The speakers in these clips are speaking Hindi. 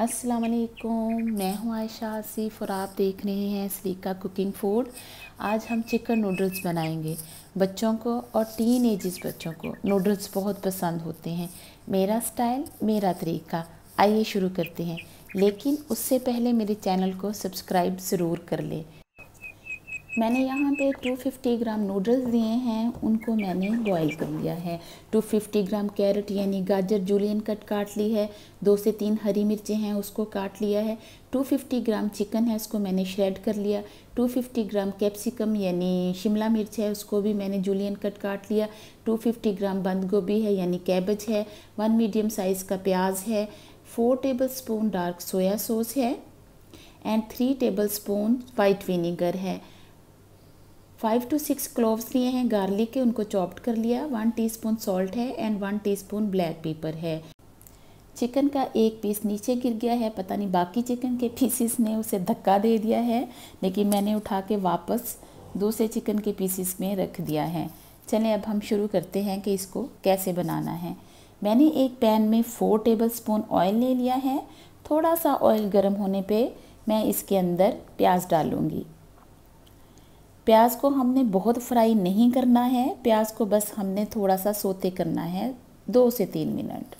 वालेकुम मैं हूं आयशा आसिफ और आप देख रहे हैं सलीका कुकिंग फूड आज हम चिकन नूडल्स बनाएंगे बच्चों को और टीन एजेस बच्चों को नूडल्स बहुत पसंद होते हैं मेरा स्टाइल मेरा तरीका आइए शुरू करते हैं लेकिन उससे पहले मेरे चैनल को सब्सक्राइब ज़रूर कर लें मैंने यहाँ पे 250 ग्राम नूडल्स दिए हैं उनको मैंने बॉईल कर लिया है 250 ग्राम कैरेट यानी गाजर जूलियन कट काट ली है दो से तीन हरी मिर्चें हैं उसको काट लिया है 250 ग्राम चिकन है उसको मैंने श्रेड कर लिया 250 ग्राम कैप्सिकम यानी शिमला मिर्च है उसको भी मैंने जूलियन कट काट लिया 250 ग्राम बंद गोभी है यानी कैबेज है वन मीडियम साइज़ का प्याज है four tablespoon dark soya sauce है and three tablespoon white vinegar है फाइव टू सिक्स क्लोव्स लिए हैं गार्लिक के उनको चॉप्ड कर लिया वन टीस्पून सॉल्ट है and one teaspoon black pepper है चिकन का एक पीस नीचे गिर गया है पता नहीं बाकी चिकन के पीसीस ने उसे धक्का दे दिया है लेकिन मैंने उठा के वापस दूसरे चिकन के पीसीस में रख दिया है चलें अब हम शुरू करते हैं कि इसको कैसे बनाना है मैंने एक पैन में फ़ोर टेबल स्पून ऑयल ले लिया है थोड़ा सा ऑयल गर्म होने पर मैं इसके अंदर प्याज डालूँगी प्याज को हमने बहुत फ्राई नहीं करना है प्याज को बस हमने थोड़ा सा सोते करना है दो से तीन मिनट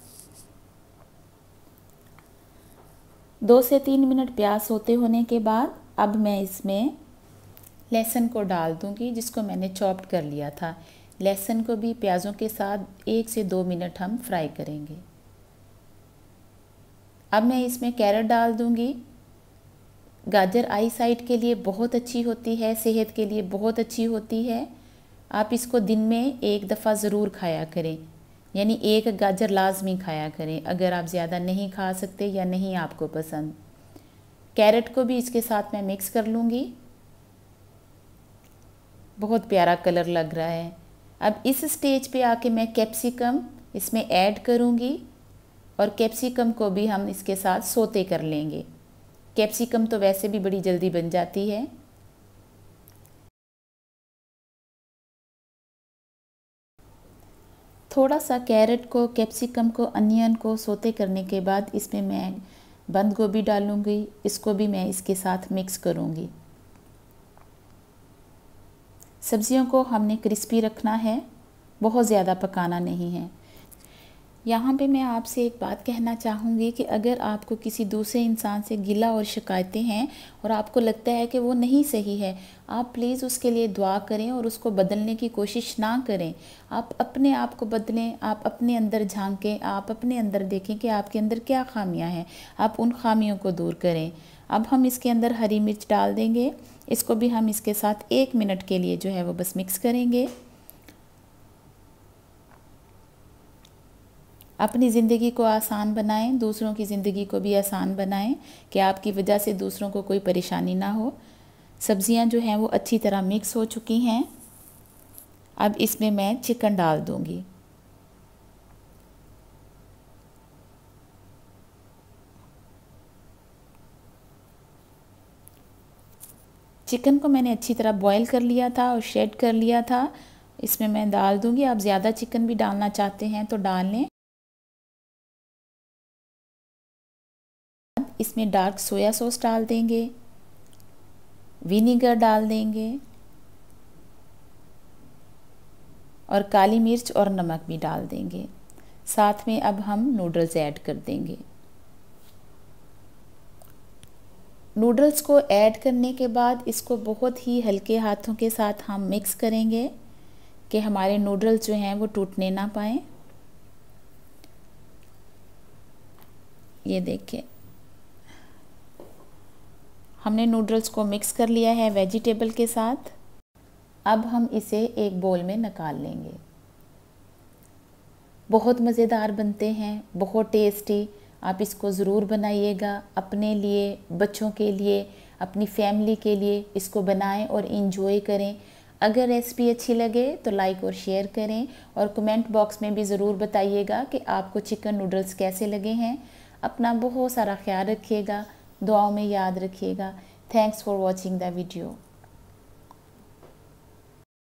दो से तीन मिनट प्याज सोते होने के बाद अब मैं इसमें लहसुन को डाल दूंगी जिसको मैंने चॉप्ड कर लिया था लहसुन को भी प्याज़ों के साथ एक से दो मिनट हम फ्राई करेंगे अब मैं इसमें कैरेट डाल दूंगी गाजर आई साइट के लिए बहुत अच्छी होती है सेहत के लिए बहुत अच्छी होती है आप इसको दिन में एक दफ़ा ज़रूर खाया करें यानी एक गाजर लाजमी खाया करें अगर आप ज़्यादा नहीं खा सकते या नहीं आपको पसंद कैरेट को भी इसके साथ मैं मिक्स कर लूँगी बहुत प्यारा कलर लग रहा है अब इस स्टेज पे आके मैं कैप्सिकम इसमें ऐड करूँगी और कैप्सिकम को भी हम इसके साथ सोते कर लेंगे कैप्सिकम तो वैसे भी बड़ी जल्दी बन जाती है थोड़ा सा कैरेट को कैप्सिकम को अनियन को सोते करने के बाद इसमें मैं बंद गोभी डालूँगी इसको भी मैं इसके साथ मिक्स करूँगी सब्जियों को हमने क्रिस्पी रखना है बहुत ज़्यादा पकाना नहीं है यहाँ पे मैं आपसे एक बात कहना चाहूँगी कि अगर आपको किसी दूसरे इंसान से गिला और शिकायतें हैं और आपको लगता है कि वो नहीं सही है आप प्लीज़ उसके लिए दुआ करें और उसको बदलने की कोशिश ना करें आप अपने आप को बदलें आप अपने अंदर झांकें आप अपने अंदर देखें कि आपके अंदर क्या ख़ामियाँ हैं आप उन खामियों को दूर करें अब हम इसके अंदर हरी मिर्च डाल देंगे इसको भी हम इसके साथ एक मिनट के लिए जो है वो बस मिक्स करेंगे अपनी ज़िंदगी को आसान बनाएं दूसरों की ज़िंदगी को भी आसान बनाएं कि आपकी वजह से दूसरों को कोई परेशानी ना हो सब्ज़ियाँ जो हैं वो अच्छी तरह मिक्स हो चुकी हैं अब इसमें मैं चिकन डाल दूँगी चिकन को मैंने अच्छी तरह बॉईल कर लिया था और शेड कर लिया था इसमें मैं डाल दूँगी आप ज़्यादा चिकन भी डालना चाहते हैं तो डाल लें इसमें डार्क सोया सॉस डाल देंगे विनीगर डाल देंगे और काली मिर्च और नमक भी डाल देंगे साथ में अब हम नूडल्स ऐड कर देंगे नूडल्स को ऐड करने के बाद इसको बहुत ही हल्के हाथों के साथ हम मिक्स करेंगे कि हमारे नूडल्स जो हैं वो टूटने ना पाए ये देखें हमने नूडल्स को मिक्स कर लिया है वेजिटेबल के साथ अब हम इसे एक बोल में निकाल लेंगे बहुत मज़ेदार बनते हैं बहुत टेस्टी आप इसको ज़रूर बनाइएगा अपने लिए बच्चों के लिए अपनी फैमिली के लिए इसको बनाएं और इन्जॉय करें अगर रेसिपी अच्छी लगे तो लाइक और शेयर करें और कमेंट बॉक्स में भी ज़रूर बताइएगा कि आपको चिकन नूडल्स कैसे लगे हैं अपना बहुत सारा ख्याल रखिएगा दुआओं में याद रखिएगा thanks for watching the video